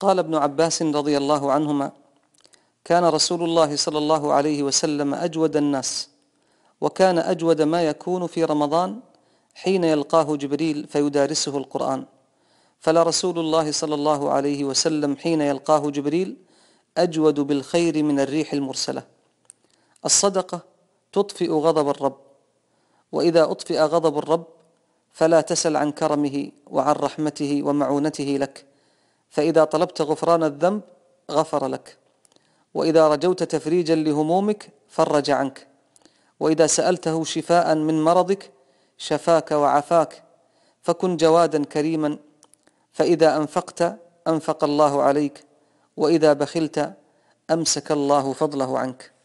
قال ابن عباس رضي الله عنهما كان رسول الله صلى الله عليه وسلم أجود الناس وكان أجود ما يكون في رمضان حين يلقاه جبريل فيدارسه القرآن فلرسول الله صلى الله عليه وسلم حين يلقاه جبريل أجود بالخير من الريح المرسلة الصدقة تطفئ غضب الرب وإذا أطفئ غضب الرب فلا تسل عن كرمه وعن رحمته ومعونته لك فإذا طلبت غفران الذنب غفر لك وإذا رجوت تفريجا لهمومك فرج عنك وإذا سألته شفاء من مرضك شفاك وعفاك فكن جوادا كريما فإذا أنفقت أنفق الله عليك وإذا بخلت أمسك الله فضله عنك